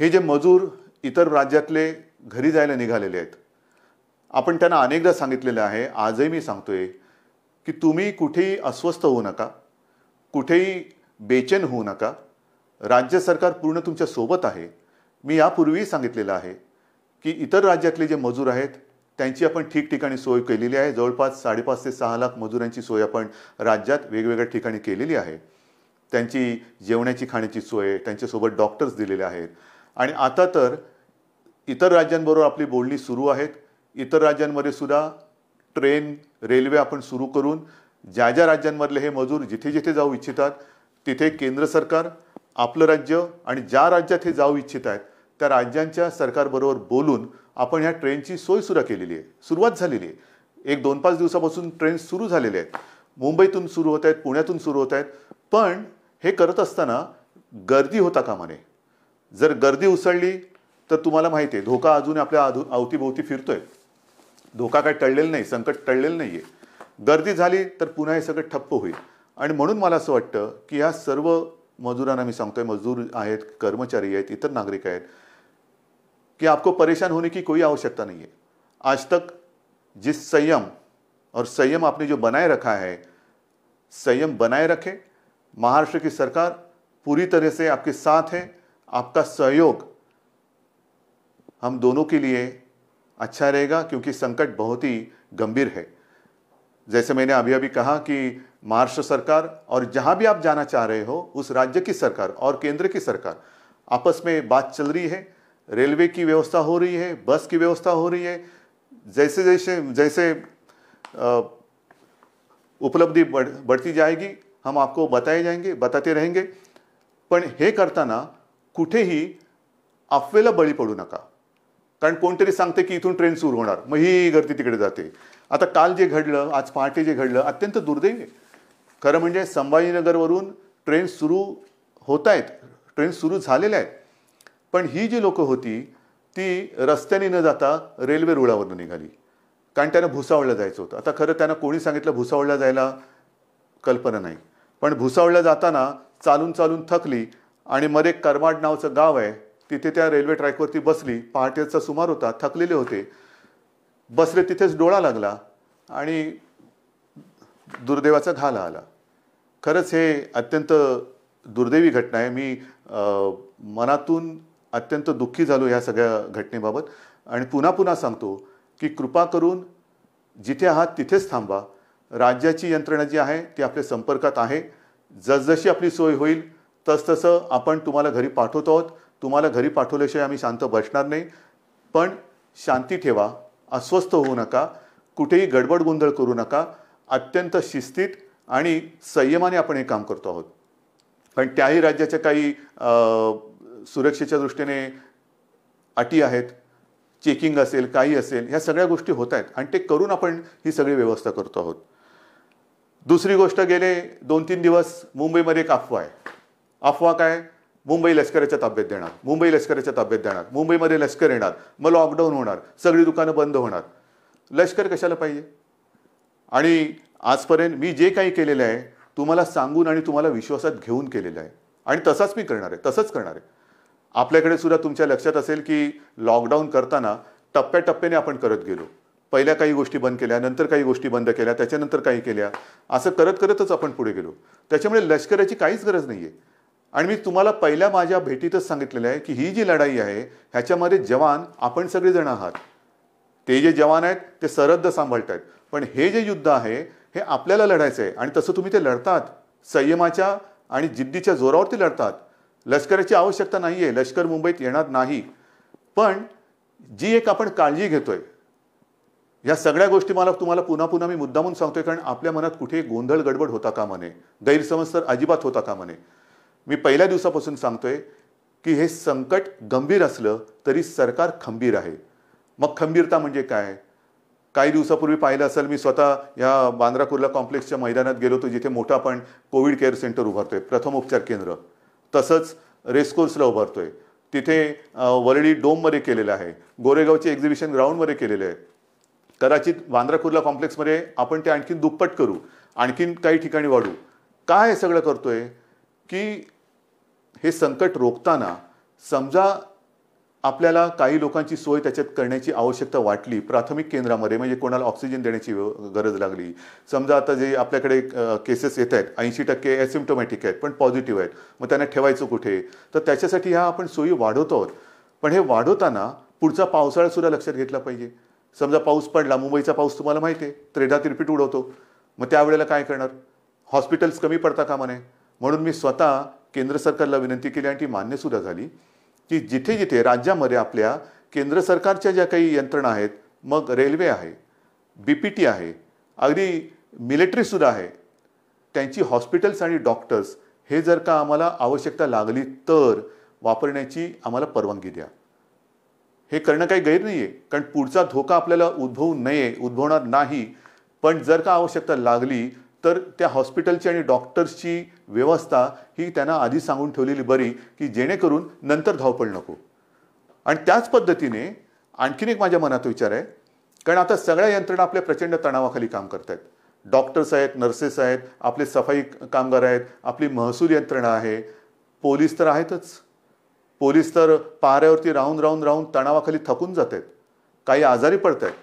हे जे मजूर इतर राज्यातले घरी जायला निघालेले आहेत आपण त्यांना अनेकदा सांगितलेलं आहे आजही मी सांगतोय की तुम्ही कुठेही अस्वस्थ होऊ नका कुठेही बेचैन होऊ नका राज्य सरकार पूर्ण तुमच्या सोबत आहे मी यापूर्वीही सांगितलेलं आहे की इतर राज्यातले जे मजूर आहेत त्यांची आपण ठिकठिकाणी सोय केलेली आहे जवळपास साडेपाच ते सहा लाख मजुरांची सोय आपण राज्यात वेगवेगळ्या ठिकाणी केलेली आहे त्यांची जेवण्याची खाण्याची सोय त्यांच्यासोबत डॉक्टर्स दिलेले आहेत आणि आता तर इतर राज्यांबरोबर आपली बोलणी सुरू आहेत इतर राज्यांमध्ये सुद्धा ट्रेन रेल्वे आपण सुरू करून ज्या ज्या राज्यांमधले हे मजूर जिथे जिथे जाऊ इच्छितात तिथे केंद्र सरकार आपलं राज्य आणि ज्या राज्यात हे जाऊ इच्छित आहेत त्या राज्यांच्या सरकारबरोबर बोलून आपण ह्या ट्रेनची सोयसुद्धा केलेली आहे सुरुवात झालेली आहे एक दोन पाच दिवसापासून ट्रेन सुरू झालेले आहेत मुंबईतून सुरू होत आहेत पुण्यातून सुरू होत आहेत पण हे करत असताना गर्दी होता कामाने जर गर्दी उसळली तर तुम्हाला माहिती आहे धोका अजून आपल्या अधू अवतीभोवती फिरतोय धोका काय टळलेला नाही संकट टळलेलं नाही आहे गर्दी झाली तर पुन्हा हे सगळं ठप्प होईल आणि म्हणून मला असं वाटतं की ह्या सर्व मजुरांना मी सांगतोय मजूर आहेत कर्मचारी आहेत इतर नागरिक आहेत की आपको परेशान होने की कोई आवश्यकता नहीं है आज तक जिस संयम और संयम आपने जो बनाए रखा है संयम बनाए रखे महाराष्ट्र की सरकार पूरी तरह से आपके साथ है आपका सहयोग हम दोनों के लिए अच्छा रहेगा क्योंकि संकट बहुत ही गंभीर है जैसे मैंने अभी अभी कहा कि महाराष्ट्र सरकार और जहां भी आप जाना चाह रहे हो उस राज्य की सरकार और केंद्र की सरकार आपस में बात चल रही है रेलवे की व्यवस्था हो रही है बस की व्यवस्था हो रही है जैसे जैसे जैसे उपलब्धि बढ़ बढ़ती जाएगी हम आपको बताए जाएंगे बताते रहेंगे पर हे ना कुठेही अफवेला बळी पडू नका कारण कोणतरी सांगते की इथून ट्रेन सुरू होणार मग ही गर्दी तिकडे जाते आता काल जे घडलं आज पहाटे जे घडलं अत्यंत दुर्दैवी आहे खरं म्हणजे संभाजीनगरवरून ट्रेन सुरू होत आहेत ट्रेन सुरू झालेल्या आहेत पण ही जी लोकं होती ती रस्त्याने न जाता रेल्वे रुळावरून निघाली कारण त्यांना भुसावळला जायचं होतं आता खरं त्यांना कोणी सांगितलं भुसावळला जायला कल्पना नाही पण भुसावळला जाताना चालून चालून थकली आणि मध्ये करमाड नावचं गाव आहे तिथे त्या रेल्वे ट्रॅकवरती बसली पहाटेचा सुमार होता थकलेले होते बसले तिथेच डोळा लागला आणि दुर्दैवाचा घाल आला खरंच हे अत्यंत दुर्दैवी घटना आहे मी मनातून अत्यंत दुःखी झालो ह्या सगळ्या घटनेबाबत आणि पुन्हा पुन्हा सांगतो की कृपा करून जिथे आहात तिथेच थांबा राज्याची यंत्रणा जी आहे ती आपल्या संपर्कात आहे जसजशी आपली सोय होईल तसतसं आपण तुम्हाला घरी पाठवतो आहोत तुम्हाला घरी पाठवल्याशिवाय आम्ही शांत बसणार नाही पण शांती ठेवा अस्वस्थ होऊ नका कुठेही गडबड गोंधळ करू नका अत्यंत शिस्तीत आणि संयमाने आपण हे काम करतो आहोत पण त्याही राज्याच्या काही सुरक्षेच्या दृष्टीने अटी आहेत चेकिंग असेल काही असेल ह्या सगळ्या गोष्टी होत आहेत आणि ते करून आपण ही सगळी व्यवस्था करतो आहोत दुसरी गोष्ट गेले दोन तीन दिवस मुंबईमध्ये एक अफवा आहे अफवा काय मुंबई लष्कराच्या ताब्यात देणार मुंबई लष्कराच्या ताब्यात देणार मुंबईमध्ये लष्कर येणार मग लॉकडाऊन होणार सगळी दुकानं बंद होणार लष्कर कशाला पाहिजे आणि आजपर्यंत मी जे काही केलेलं आहे तुम्हाला सांगून आणि तुम्हाला विश्वासात घेऊन केलेलं आहे आणि तसाच मी करणार आहे तसंच करणार आहे आपल्याकडे सुद्धा तुमच्या लक्षात असेल की लॉकडाऊन करताना टप्प्याटप्प्याने आपण करत गेलो पहिल्या काही गोष्टी बंद केल्या नंतर काही गोष्टी बंद केल्या त्याच्यानंतर काही केल्या असं करत करतच आपण पुढे गेलो त्याच्यामुळे लष्कराची काहीच गरज नाही आहे आणि मी तुम्हाला पहिल्या माझ्या भेटीतच सांगितलेलं आहे की ही जी लढाई आहे ह्याच्यामध्ये जवान आपण सगळेजण आहात ते जे जवान आहेत ते सरहद्द सांभाळत आहेत पण हे जे युद्ध आहे हे आपल्याला लढायचं आहे आणि तसं तुम्ही ते लढतात संयमाच्या आणि जिद्दीच्या जोरावर ते लढतात लष्कराची आवश्यकता नाही आहे लष्कर मुंबईत येणार नाही पण जी एक आपण काळजी घेतोय या सगळ्या गोष्टी मला तुम्हाला पुन्हा पुन्हा मी मुद्दामून सांगतोय कारण आपल्या मनात कुठे गोंधळ गडबड होता का म्हणे गैरसमज तर अजिबात होता का म्हणे मी पहिल्या दिवसापासून सांगतोय की हे संकट गंभीर असलं तरी सरकार खंबीर आहे मग खंबीरता म्हणजे काय काही दिवसापूर्वी पाहिलं असेल मी स्वतः या बांद्रा कुर्ला कॉम्प्लेक्सच्या मैदानात गेलो होतो जिथे मोठा आपण कोविड केअर सेंटर उभारतोय प्रथम उपचार केंद्र तसंच रेसकोर्सला उभारतोय तिथे वरळी डोममध्ये केलेलं आहे गोरेगावचे एक्झिबिशन ग्राउंडमध्ये केलेलं आहे कदाचित बांद्रा कुर्ला कॉम्प्लेक्समध्ये आपण ते आणखीन दुप्पट करू आणखीन काही ठिकाणी वाढू काय सगळं करतोय की हे संकट रोखताना समजा आपल्याला काही लोकांची सोय त्याच्यात करण्याची आवश्यकता वाटली प्राथमिक केंद्रामध्ये म्हणजे कोणाला ऑक्सिजन देण्याची गरज लागली समजा आता जे आपल्याकडे केसेस येत आहेत ऐंशी टक्के ॲसिम्टोमॅटिक आहेत पण पॉझिटिव्ह आहेत मग त्यांना ठेवायचं कुठे तर त्याच्यासाठी ह्या आपण सोयी वाढवतो आहोत पण हे वाढवताना पुढचा पावसाळासुद्धा लक्षात घेतला पाहिजे समजा पाऊस पडला मुंबईचा पाऊस तुम्हाला माहिती आहे त्रेडा तिरपीट उडवतो मग त्यावेळेला काय करणार हॉस्पिटल्स कमी पडता कामा नये म्हणून मी स्वतः केंद्र सरकारला विनंती केली आणि ती मान्यसुद्धा झाली की जिथे जिथे राज्यामध्ये आपल्या केंद्र सरकारच्या ज्या काही यंत्रणा आहेत मग रेल्वे आहे बी पी टी आहे अगदी मिलिटरीसुद्धा आहे त्यांची हॉस्पिटल्स आणि डॉक्टर्स हे जर का आम्हाला आवश्यकता लागली तर वापरण्याची आम्हाला परवानगी द्या हे करणं काही गैर नाही आहे कारण पुढचा धोका आपल्याला उद्भवू नये उद्भवणार नाही पण जर का आवश्यकता लागली तर त्या हॉस्पिटलची आणि डॉक्टर्सची व्यवस्था ही त्यांना आधी सांगून ठेवलेली बरी की जेणेकरून नंतर धावपळ नको आणि त्याच पद्धतीने आणखीन एक माझ्या मनात विचार आहे कारण आता सगळ्या यंत्रणा आपल्या प्रचंड तणावाखाली काम करत आहेत डॉक्टर्स आहेत नर्सेस आहेत आपले सफाई कामगार आहेत आपली महसूल यंत्रणा आहे पोलीस तर आहेतच पोलीस तर पहाऱ्यावरती राहून राहून राहून तणावाखाली थकून जात आहेत काही आजारी पडत आहेत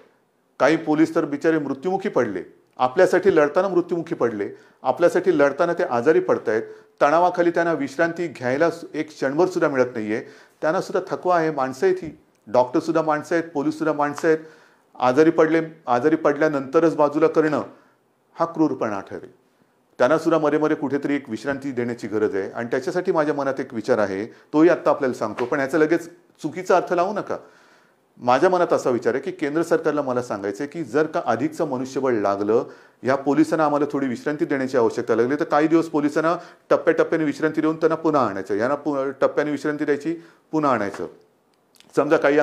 काही पोलीस तर बिचारे मृत्युमुखी पडले आपल्यासाठी लढताना मृत्युमुखी पडले आपल्यासाठी लढताना ते आजारी पडत आहेत तणावाखाली त्यांना विश्रांती घ्यायला एक क्षणभर सुद्धा मिळत नाहीये त्यांना सुद्धा थकवा आहे माणसं आहेत ही सुद्धा माणसं आहेत पोलीससुद्धा माणसं आहेत आजारी पडले आजारी पडल्यानंतरच बाजूला करणं हा क्रूरपणा ठरेल त्यांनासुद्धा मध्ये मध्ये कुठेतरी एक विश्रांती देण्याची गरज आहे आणि त्याच्यासाठी माझ्या मनात एक विचार आहे तोही आत्ता आपल्याला सांगतो पण याचा लगेच चुकीचा अर्थ लावू नका माझ्या मनात असा विचार आहे की केंद्र सरकारला मला सांगायचं आहे की जर का अधिकचं मनुष्यबळ लागलं ह्या पोलिसांना आम्हाला थोडी विश्रांती देण्याची आवश्यकता लागली तर काही दिवस पोलिसांना टप्प्याटप्प्याने विश्रांती देऊन त्यांना पुन्हा आणायचं यांना पु टप्प्याने विश्रांती द्यायची पुन्हा आणायचं समजा काही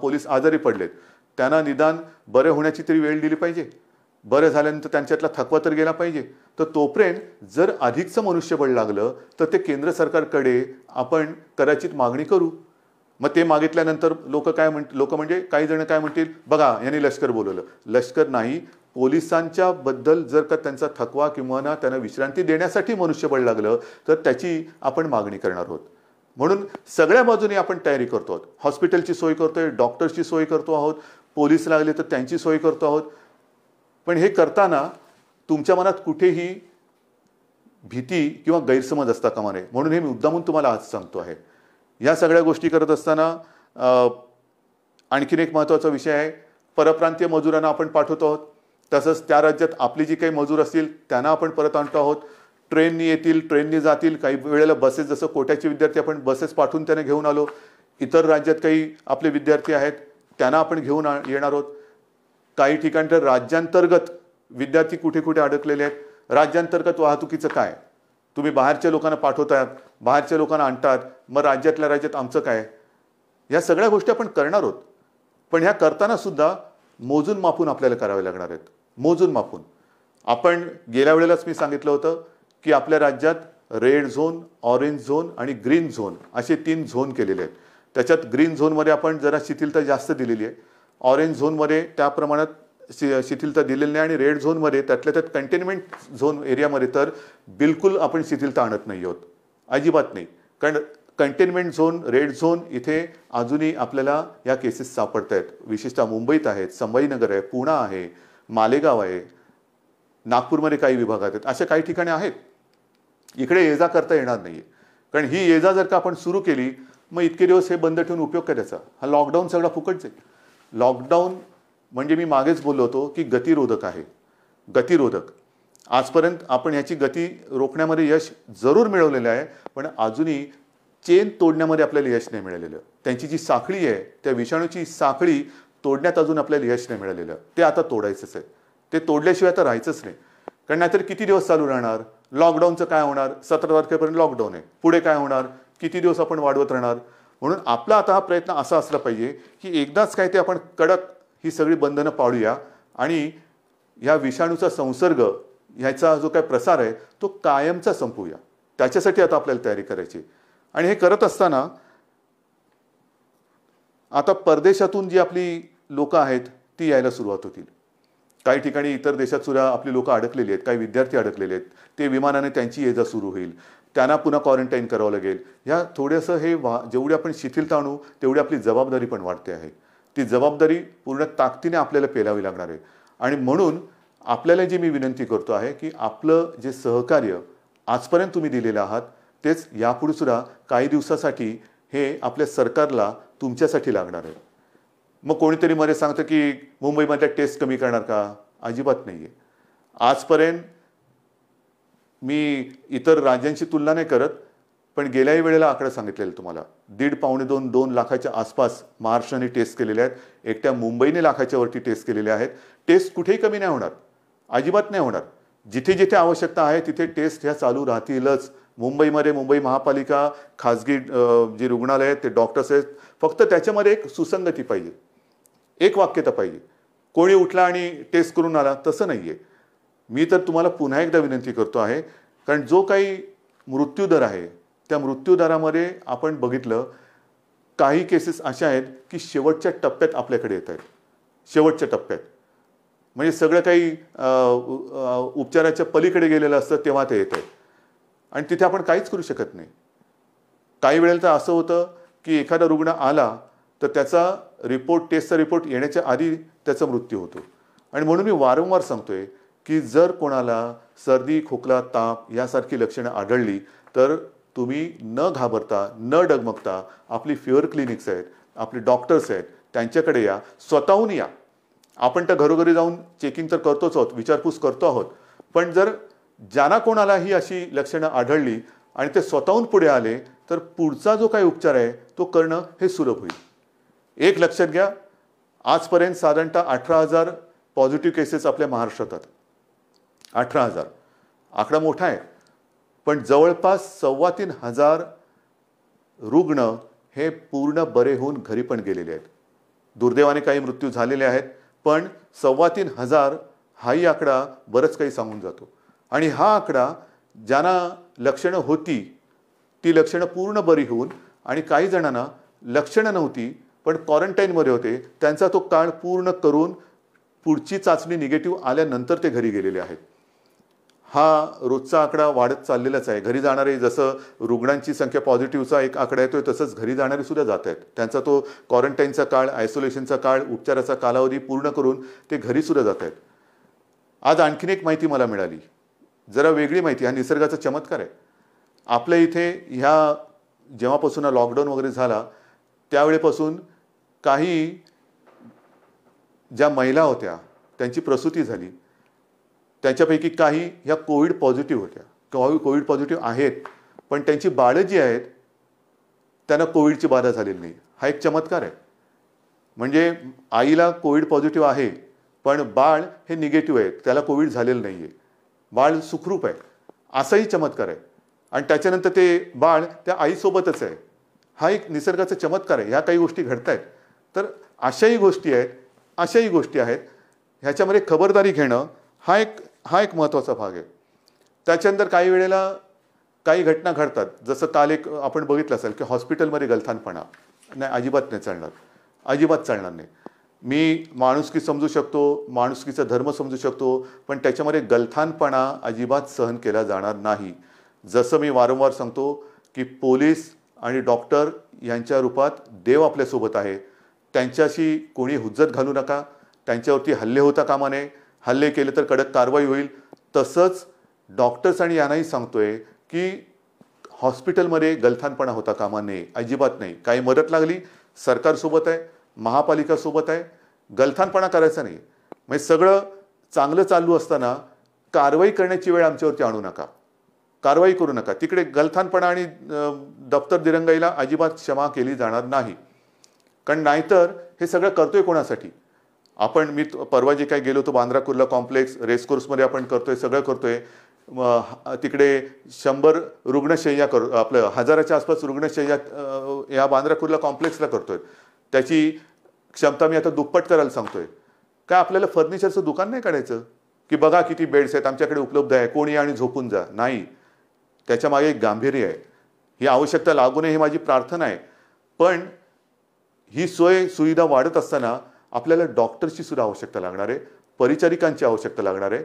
पोलीस आजारी पडलेत त्यांना निदान बरे होण्याची तरी वेळ दिली पाहिजे बरं झाल्यानंतर त्यांच्यातला थकवा तर गेला पाहिजे तर तोपर्यंत जर अधिकचं मनुष्यबळ लागलं तर ते केंद्र सरकारकडे आपण कदाचित मागणी करू मग ते मागितल्यानंतर लोक काय म्हण लोक म्हणजे काही जण काय म्हणतील बघा यांनी लष्कर बोलवलं लष्कर नाही पोलिसांच्या बद्दल जर का त्यांचा थकवा किंवा ना त्यांना विश्रांती देण्यासाठी मनुष्यबळ लागलं तर त्याची आपण मागणी करणार आहोत म्हणून सगळ्या बाजूने आपण तयारी करतो आहोत हॉस्पिटलची सोय करतोय डॉक्टर्सची सोय करतो आहोत पोलीस लागले तर त्यांची सोय करतो आहोत पण हे करताना तुमच्या मनात कुठेही भीती किंवा गैरसमज असता कामा नये म्हणून हे मी मुद्दामून तुम्हाला आज सांगतो आहे ह्या सगळ्या गोष्टी करत असताना आणखीन एक महत्त्वाचा विषय आहे परप्रांतीय मजुरांना आपण पाठवतो आहोत तसंच त्या राज्यात आपली जी काही मजूर असतील त्यांना आपण परत आणतो आहोत ट्रेननी येतील ट्रेननी जातील काही वेळेला बसेस जसं कोट्याचे विद्यार्थी आपण बसेस पाठवून त्यांना घेऊन आलो इतर राज्यात काही आपले विद्यार्थी आहेत त्यांना आपण घेऊन येणार आहोत काही ठिकाण तर राज्यांतर्गत विद्यार्थी कुठे कुठे अडकलेले आहेत राज्यांतर्गत वाहतुकीचं काय तुम्ही बाहेरच्या लोकांना पाठवतात बाहेरच्या लोकांना आणतात मग राज्यातल्या राज्यात आमचं काय ह्या सगळ्या गोष्टी आपण करणार आहोत पण ह्या करताना सुद्धा मोजून मापून आपल्याला करावे लागणार आहेत मोजून मापून आपण गेल्या वेळेलाच मी सांगितलं होतं की आपल्या राज्यात रेड झोन ऑरेंज झोन आणि ग्रीन झोन असे तीन झोन केलेले आहेत त्याच्यात ग्रीन झोनमध्ये आपण जरा शिथिलता जास्त दिलेली आहे ऑरेंज झोनमध्ये त्या प्रमाणात शि शिथिलता दिलेली नाही आणि रेड झोनमध्ये त्यातल्या त्यात कंटेनमेंट झोन एरियामध्ये तर बिलकुल आपण शिथिलता आणत नाही आहोत अजिबात नाही कारण कंटेनमेंट झोन रेड झोन इथे अजूनही आपल्याला या केसेस सापडत आहेत विशेषतः मुंबईत आहेत संभाजीनगर आहे पुणा आहे मालेगाव आहे नागपूरमध्ये काही विभागात आहेत अशा काही ठिकाणी आहेत इकडे ये जा करता येणार नाही आहे कारण ही ये जर का आपण सुरू केली मग इतके दिवस हे बंद ठेवून उपयोग करायचा हा लॉकडाऊन सगळा फुकट जाईल लॉकडाऊन म्हणजे मी मागेच बोललो होतो की गतिरोधक आहे गतिरोधक आजपर्यंत आपण ह्याची गती रोखण्यामध्ये यश जरूर मिळवलेलं आहे पण अजूनही चेन तोडण्यामध्ये आपल्याला यश नाही मिळालेलं त्यांची जी साखळी आहे त्या विषाणूची साखळी तोडण्यात अजून आपल्याला यश नाही मिळालेलं ते आता तोडायचंच आहे ते तोडल्याशिवाय आता राहायचंच नाही कारण नाहीतर किती दिवस चालू राहणार लॉकडाऊनचं काय होणार सतरा तारखेपर्यंत लॉकडाऊन आहे पुढे काय होणार किती दिवस आपण वाढवत राहणार म्हणून आपला आता हा प्रयत्न असा असला पाहिजे की एकदाच काय ते आपण कडक ही सगळी बंधनं पाळूया आणि ह्या विषाणूचा संसर्ग ह्याचा जो काय प्रसार आहे तो कायमचा संपूया त्याच्यासाठी आता आपल्याला तयारी करायची आणि हे करत असताना आता परदेशातून जी आपली लोकं आहेत ती यायला सुरुवात होतील काही ठिकाणी इतर देशात सुद्धा आपली लोकं अडकलेली आहेत काही विद्यार्थी अडकलेले आहेत ते विमानाने त्यांची ये जा सुरू होईल त्यांना पुन्हा क्वारंटाईन करावं लागेल ह्या थोडंसं हे वा जेवढी आपण शिथिलता आणू तेवढी आपली जबाबदारी पण वाढते आहे ती जबाबदारी पूर्ण ताकदीने आपल्याला पेलावी लागणार आहे आणि म्हणून आपल्याला जी मी विनंती करतो आहे की आपलं जे सहकार्य आजपर्यंत तुम्ही दिलेलं आहात तेच यापुढे सुद्धा काही दिवसासाठी हे आपल्या सरकारला तुमच्यासाठी लागणार आहे मग कोणीतरी मध्ये सांगतं की मुंबईमधल्या टेस्ट कमी करणार का अजिबात नाही आहे आजपर्यंत मी इतर राज्यांशी तुलना नाही करत पण गेल्याही वेळेला आकडा सांगितलेला तुम्हाला दीड पावणे दोन दोन लाखाच्या आसपास महाराष्ट्राने टेस्ट केलेल्या आहेत एकट्या मुंबईने लाखाच्या वरती टेस्ट केलेल्या आहेत टेस्ट कुठेही कमी नाही होणार अजिबात नाही होणार जिथे जिथे आवश्यकता आहे तिथे टेस्ट ह्या चालू राहतीलच मुंबईमध्ये मुंबई महापालिका खाजगी जे रुग्णालय आहेत ते डॉक्टर्स आहेत फक्त त्याच्यामध्ये एक सुसंगती पाहिजे एक वाक्यता पाहिजे कोणी उठला आणि टेस्ट करून आला तसं नाही आहे मी तर तुम्हाला पुन्हा एकदा विनंती करतो आहे कारण जो काही मृत्यूदर आहे त्या मृत्यूदरामध्ये आपण बघितलं काही केसेस अशा आहेत की शेवटच्या टप्प्यात आपल्याकडे येत आहेत शेवटच्या टप्प्यात म्हणजे सगळं काही उपचाराच्या पलीकडे गेलेलं असतं तेव्हा ते येत आहे आणि तिथे आपण काहीच करू शकत नाही काही वेळेला तर असं होतं की एखादा रुग्ण आला तर त्याचा रिपोर्ट टेस्टचा रिपोर्ट येण्याच्या आधी त्याचा मृत्यू होतो आणि म्हणून मी वारंवार सांगतोय की जर कोणाला सर्दी खोकला ताप यासारखी लक्षणं आढळली तर तुम्ही न घाबरता न डगमगता आपली फ्युअर क्लिनिक्स आहेत आपले डॉक्टर्स आहेत त्यांच्याकडे या स्वतःहून या आपण तर घरोघरी जाऊन चेकिंग तर करतोच आहोत विचारपूस करतो आहोत पण जर ज्यांना कोणाला ही अशी लक्षणं आढळली आणि ते स्वतःहून पुढे आले तर पुढचा जो काही उपचार आहे तो करणं हे सुलभ होईल एक लक्षात घ्या आजपर्यंत साधारणतः अठरा हजार पॉझिटिव्ह केसेस आपल्या महाराष्ट्रात अठरा हजार आकडा मोठा आहे पण जवळपास सव्वा तीन हजार रुग्ण हे पूर्ण बरे होऊन घरी पण गेलेले आहेत दुर्दैवाने काही मृत्यू झालेले आहेत पण सव्वा तीन हजार हाही आकडा बरंच काही सांगून जातो आणि हा आकडा ज्यांना लक्षणं होती ती लक्षणं पूर्ण बरी होऊन आणि काही जणांना लक्षणं नव्हती पण क्वारंटाईनमध्ये होते त्यांचा तो काळ पूर्ण करून पुढची चाचणी निगेटिव्ह आल्यानंतर ते घरी गेलेले आहेत हा रोजचा आकडा वाढत चाललेलाच आहे घरी जाणारे जसं रुग्णांची संख्या पॉझिटिव्हचा एक आकडा येतोय तसंच घरी जाणारे सुद्धा जात आहेत त्यांचा तो क्वारंटाईनचा काळ आयसोलेशनचा काळ उपचाराचा कालावधी पूर्ण करून ते घरीसुद्धा जात आहेत आज आणखीन एक माहिती मला मिळाली जरा वेगळी माहिती हा निसर्गाचा चमत्कार आहे आपल्या इथे ह्या जेव्हापासून हा लॉकडाऊन वगैरे झाला त्यावेळेपासून काही ज्या महिला होत्या त्यांची प्रसूती झाली त्याच्यापैकी काही ह्या कोविड पॉझिटिव्ह होत्या किंवा कोविड पॉझिटिव्ह आहेत पण त्यांची बाळं जी आहेत त्यांना कोविडची बाधा झालेली नाही हा एक चमत्कार आहे म्हणजे आईला कोविड पॉझिटिव्ह आहे पण बाळ हे निगेटिव्ह आहे त्याला कोविड झालेलं नाही आहे बाळ सुखरूप आहे असाही चमत्कार आहे आणि त्याच्यानंतर ते बाळ त्या आईसोबतच आहे हा एक निसर्गाचा चमत्कार आहे ह्या काही गोष्टी घडत आहेत तर अशाही गोष्टी आहेत अशाही गोष्टी आहेत ह्याच्यामध्ये खबरदारी घेणं हा एक हा एक महत्त्वाचा भाग आहे त्याच्यानंतर काही वेळेला काही घटना घडतात जसं काल एक आपण बघितलं असेल की हॉस्पिटलमध्ये गलथानपणा नाही अजिबात नाही चालणार अजिबात चालणार नाही मी माणुसकी समजू शकतो माणुसकीचा धर्म समजू शकतो पण त्याच्यामध्ये गलथानपणा अजिबात सहन केला जाणार नाही जसं मी वारंवार सांगतो की पोलीस आणि डॉक्टर यांच्या रूपात देव आपल्यासोबत आहे त्यांच्याशी कोणी हुज्जत घालू नका त्यांच्यावरती हल्ले होता कामा नये हल्ले केले तर कडक कारवाई होईल तसंच डॉक्टर्स आणि यांनाही सांगतोय की हॉस्पिटलमध्ये गलथानपणा होता कामा नये अजिबात नाही काही मदत लागली सरकारसोबत आहे महापालिकासोबत आहे गलथानपणा करायचा नाही म्हणजे सगळं चांगलं चालू असताना कारवाई करण्याची वेळ आमच्यावरती आणू नका कारवाई करू नका तिकडे गलथानपणा आणि दफ्तर दिरंगाईला अजिबात क्षमा केली जाणार नाही कारण नाहीतर हे सगळं करतोय कोणासाठी आपण मी परवा जे काही गेलो होतो बांद्रा कुर्ला कॉम्प्लेक्स रेसकोर्समध्ये आपण करतोय सगळं करतोय तिकडे शंभर रुग्णशय्या कर आपलं हजाराच्या आसपास रुग्णशय्या या बांद्रा कुर्ला कॉम्प्लेक्सला करतोय त्याची क्षमता मी आता दुप्पट करायला सांगतोय काय आपल्याला फर्निचरचं दुकान नाही काढायचं की बघा किती बेड्स आहेत आमच्याकडे उपलब्ध आहे कोणी आणि झोपून जा नाही त्याच्यामागे एक गांभीर्य आहे ही आवश्यकता लागू नये ही माझी प्रार्थना आहे पण ही सोय सुविधा वाढत असताना आपल्याला डॉक्टरची सुद्धा आवश्यकता लागणार आहे परिचारिकांची आवश्यकता लागणार आहे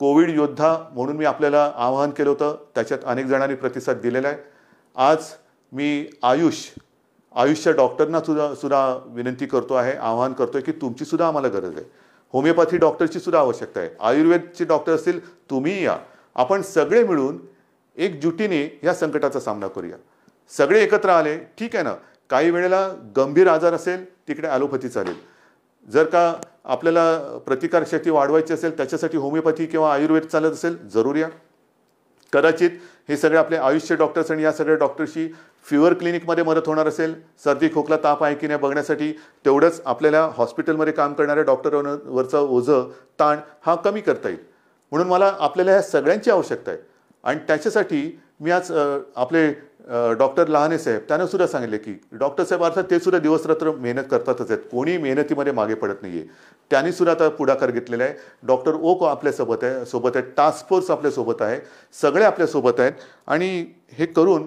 कोविड योद्धा म्हणून मी आपल्याला आवाहन केलं होतं त्याच्यात अनेक जणांनी प्रतिसाद दिलेला आहे आज मी आयुष आयुषच्या डॉक्टरना सुद्धा सुद्धा विनंती करतो आहे आवाहन करतो आहे की तुमची सुद्धा आम्हाला गरज आहे होमिओपॅथी डॉक्टरची सुद्धा आवश्यकता आहे आयुर्वेदचे डॉक्टर असतील तुम्ही या आपण सगळे मिळून एकजुटीने ह्या संकटाचा सामना करूया सगळे एकत्र आले ठीक आहे ना काही वेळेला गंभीर आजार असेल तिकडे ॲलोपॅथी चालेल जर का आपल्याला प्रतिकारशक्ती वाढवायची असेल त्याच्यासाठी होमिओपॅथी किंवा आयुर्वेद चालत असेल जरूर या कदाचित हे सगळे आपले आयुष्य डॉक्टर्स आणि या सगळ्या डॉक्टरशी फिवर क्लिनिकमध्ये मदत होणार असेल सर्दी खोकला ताप आहे की नाही बघण्यासाठी तेवढंच आपल्याला हॉस्पिटलमध्ये काम करणाऱ्या डॉक्टरांवरचं ओझं ताण हा कमी करता येईल म्हणून मला आपल्याला ह्या सगळ्यांची आवश्यकता आहे आणि त्याच्यासाठी मी आज आपले डॉक्टर लहाने साहेब त्यांना सुद्धा सांगितले की डॉक्टर साहेब अर्थात ते सुद्धा दिवसरात्र मेहनत करतातच आहेत कोणी मेहनतीमध्ये मागे पडत नाही आहे त्यांनी सुद्धा आता पुढाकार घेतलेला आहे डॉक्टर ओक आपल्यासोबत आहे सोबत आहे टास्क फोर्स आपल्यासोबत आहे सगळे आपल्यासोबत आहेत आणि हे करून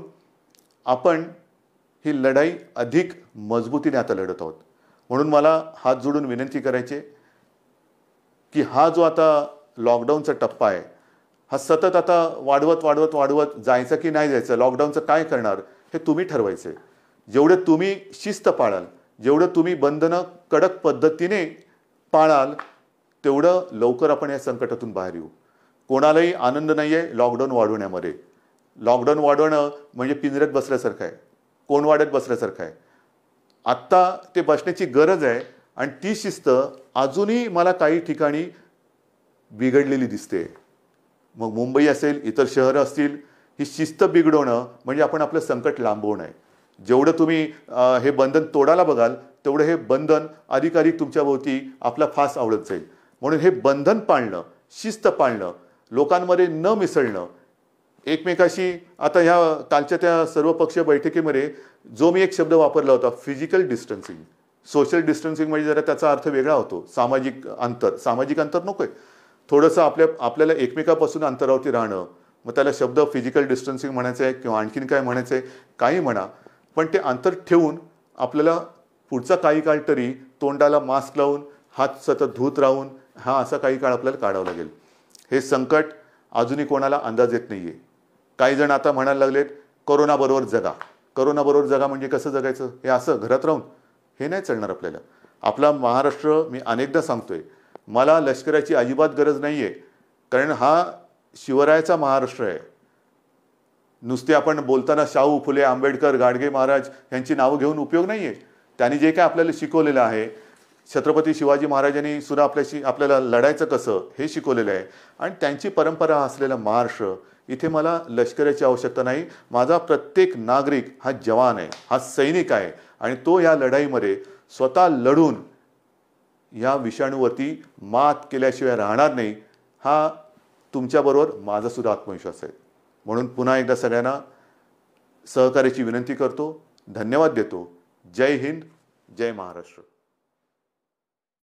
आपण ही लढाई अधिक मजबूतीने आता लढत आहोत म्हणून मला हात जोडून विनंती करायची की हा जो आता लॉकडाऊनचा टप्पा आहे हा सतत आता वाढवत वाढवत वाढवत जायचं की नाही जायचं लॉकडाऊनचं काय करणार हे तुम्ही ठरवायचे जेवढे तुम्ही शिस्त पाळाल जेवढं तुम्ही बंधनं कडक पद्धतीने पाळाल तेवढं लवकर आपण या संकटातून बाहेर येऊ कोणालाही आनंद नाही आहे लॉकडाऊन वाढवण्यामध्ये लॉकडाऊन वाढवणं म्हणजे पिंजऱ्यात बसल्यासारखं आहे कोण वाढत बसल्यासारखं आहे आत्ता ते बसण्याची गरज आहे आणि ती शिस्त अजूनही मला काही ठिकाणी बिघडलेली दिसते मग मुंबई असेल इतर शहरं असतील ही शिस्त बिघडवणं म्हणजे आपण आपलं संकट लांबवणं आहे जेवढं तुम्ही हे बंधन तोडायला बघाल तेवढं हे बंधन अधिकाधिक तुमच्याभोवती आपला फास आवडत जाईल म्हणून हे बंधन पाळणं शिस्त पाळणं लोकांमध्ये न मिसळणं एकमेकाशी आता ह्या कालच्या त्या सर्वपक्षीय बैठकीमध्ये जो मी एक शब्द वापरला होता फिजिकल डिस्टन्सिंग सोशल डिस्टन्सिंग म्हणजे जरा त्याचा अर्थ वेगळा होतो सामाजिक अंतर सामाजिक अंतर नको आहे थोडंसं आपल्या आपल्याला एकमेकापासून अंतरावती राहणं मग त्याला शब्द फिजिकल डिस्टन्सिंग म्हणायचं आहे किंवा आणखीन काय म्हणायचं आहे काही म्हणा पण ते अंतर ठेवून आपल्याला पुढचा काही काळ तरी तोंडाला मास्क लावून हात सतत धूत राहून हा असा काही काळ आपल्याला काढावा लागेल हे संकट अजूनही कोणाला अंदाज येत नाही आहे काही जण आता म्हणायला लागलेत करोनाबरोबर जगा करोनाबरोबर जगा म्हणजे कसं जगायचं हे असं घरात राहून हे नाही चालणार आपल्याला आपला महाराष्ट्र मी अनेकदा सांगतोय मला लष्कराची अजिबात गरज नाही आहे कारण हा शिवरायाचा महाराष्ट्र आहे नुसते आपण बोलताना शाहू फुले आंबेडकर गाडगे महाराज यांची नावं घेऊन उपयोग नाही आहे त्यांनी जे काय आपल्याला शिकवलेलं आहे छत्रपती शिवाजी महाराजांनी सुद्धा आपल्याशी आपल्याला लढायचं कसं हे शिकवलेलं आहे आणि त्यांची परंपरा असलेला महाराष्ट्र इथे मला लष्कराची आवश्यकता नाही माझा प्रत्येक नागरिक हा जवान आहे हा सैनिक आहे आणि तो या लढाईमध्ये स्वतः लढून या विषाणूवरती मात केल्याशिवाय राहणार नाही हा तुमच्याबरोबर माझासुद्धा आत्मविश्वास आहे म्हणून पुन्हा एकदा सगळ्यांना सहकार्याची विनंती करतो धन्यवाद देतो जय हिंद जय महाराष्ट्र